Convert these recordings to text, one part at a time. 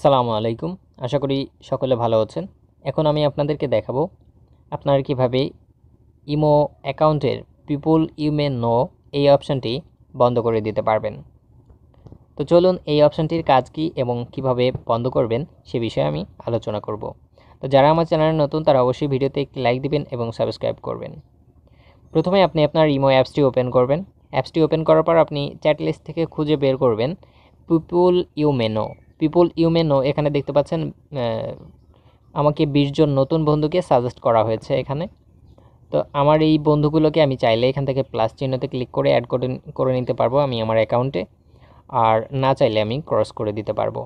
আসসালামু আলাইকুম আশা করি সকলে ভালো আছেন এখন আমি আপনাদেরকে দেখাবো আপনারা কীভাবে ইমো অ্যাকাউন্টের পিপুল মে নো এই অপশানটি বন্ধ করে দিতে পারবেন তো চলুন এই অপশানটির কাজ কি এবং কিভাবে বন্ধ করবেন সে বিষয়ে আমি আলোচনা করব তো যারা আমার চ্যানেলে নতুন তারা অবশ্যই ভিডিওতে একটি লাইক দিবেন এবং সাবস্ক্রাইব করবেন প্রথমে আপনি আপনার ইমো অ্যাপসটি ওপেন করবেন অ্যাপসটি ওপেন করার পর আপনি চ্যাট লিস্ট থেকে খুঁজে বের করবেন পিপুল ইউমেনো পিপল ইউমেনও এখানে দেখতে পাচ্ছেন আমাকে বিশজন নতুন বন্ধুকে সাজেস্ট করা হয়েছে এখানে তো আমার এই বন্ধুগুলোকে আমি চাইলে এখান থেকে প্লাস চিহ্নতে ক্লিক করে অ্যাড করে করে নিতে পারবো আমি আমার অ্যাকাউন্টে আর না চাইলে আমি ক্রস করে দিতে পারবো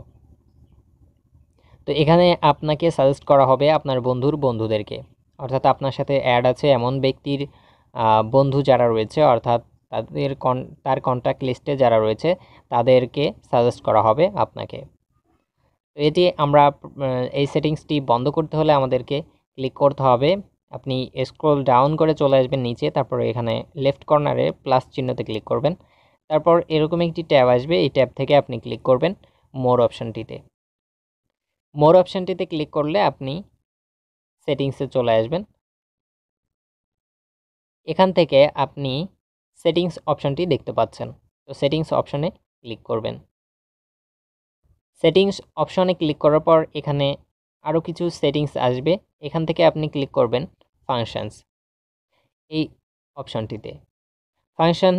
তো এখানে আপনাকে সাজেস্ট করা হবে আপনার বন্ধুর বন্ধুদেরকে অর্থাৎ আপনার সাথে অ্যাড আছে এমন ব্যক্তির বন্ধু যারা রয়েছে অর্থাৎ তাদের তার কন্ট্যাক্ট লিস্টে যারা রয়েছে তাদেরকে সাজেস্ট করা হবে আপনাকে এটি আমরা এই সেটিংসটি বন্ধ করতে হলে আমাদেরকে ক্লিক করতে হবে আপনি স্ক্রোল ডাউন করে চলে আসবেন নিচে তারপর এখানে লেফট কর্নারে প্লাস চিহ্নতে ক্লিক করবেন তারপর এরকম একটি ট্যাব আসবে এই ট্যাব থেকে আপনি ক্লিক করবেন মোর অপশানটিতে মোর অপশানটিতে ক্লিক করলে আপনি সেটিংসে চলে আসবেন এখান থেকে আপনি সেটিংস অপশানটি দেখতে পাচ্ছেন তো সেটিংস অপশানে ক্লিক করবেন সেটিংস অপশনে ক্লিক করার পর এখানে আরও কিছু সেটিংস আসবে এখান থেকে আপনি ক্লিক করবেন ফাংশানস এই অপশনটিতে ফাংশন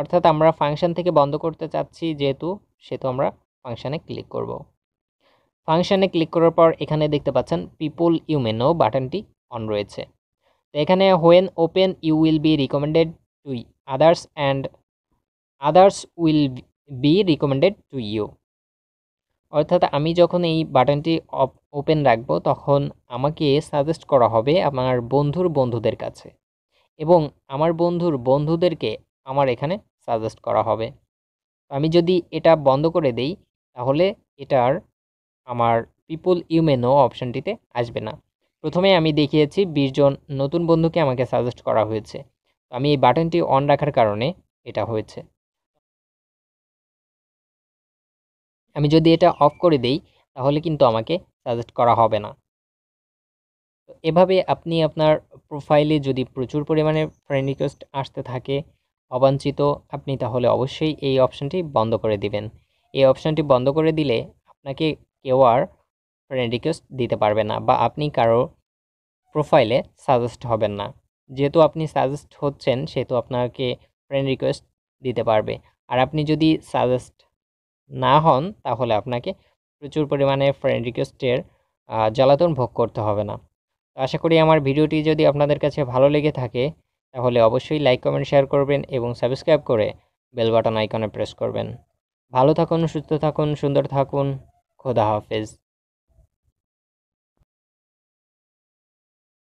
অর্থাৎ আমরা ফাংশন থেকে বন্ধ করতে চাচ্ছি যেহেতু সেহেতু আমরা ফাংশানে ক্লিক করব ফাংশানে ক্লিক করার পর এখানে দেখতে পাচ্ছেন পিপল ইউমেন ও বাটনটি অন রয়েছে তো এখানে when open you will be recommended to others and others will be recommended to you অর্থাৎ আমি যখন এই বাটনটি ওপেন রাখবো তখন আমাকে সাজেস্ট করা হবে আমার বন্ধুর বন্ধুদের কাছে এবং আমার বন্ধুর বন্ধুদেরকে আমার এখানে সাজেস্ট করা হবে আমি যদি এটা বন্ধ করে দেই তাহলে এটার আমার পিপুল ইউমেনো অপশানটিতে আসবে না প্রথমে আমি দেখিয়েছি বিশজন নতুন বন্ধুকে আমাকে সাজেস্ট করা হয়েছে আমি এই বাটনটি অন রাখার কারণে এটা হয়েছে আমি যদি এটা অফ করে দেই তাহলে কিন্তু আমাকে সাজেস্ট করা হবে না এভাবে আপনি আপনার প্রোফাইলে যদি প্রচুর পরিমাণে ফ্রেন্ড রিকোয়েস্ট আসতে থাকে অবাঞ্ছিত আপনি তাহলে অবশ্যই এই অপশানটি বন্ধ করে দিবেন এই অপশানটি বন্ধ করে দিলে আপনাকে কেউ আর ফ্রেন্ড রিকোয়েস্ট দিতে পারবে না বা আপনি কারো প্রোফাইলে সাজেস্ট হবেন না যেহেতু আপনি সাজেস্ট হচ্ছেন সেহেতু আপনাকে ফ্রেন্ড রিকোয়েস্ট দিতে পারবে আর আপনি যদি সাজেস্ট না হন তাহলে আপনাকে প্রচুর পরিমাণে ফ্রেন্ড রিকোয়েস্টের জ্বালাতন ভোগ করতে হবে না আশা করি আমার ভিডিওটি যদি আপনাদের কাছে ভালো লেগে থাকে তাহলে অবশ্যই লাইক কমেন্ট শেয়ার করবেন এবং সাবস্ক্রাইব করে বেল বাটন আইকনে প্রেস করবেন ভালো থাকুন সুস্থ থাকুন সুন্দর থাকুন খোদা হাফেজ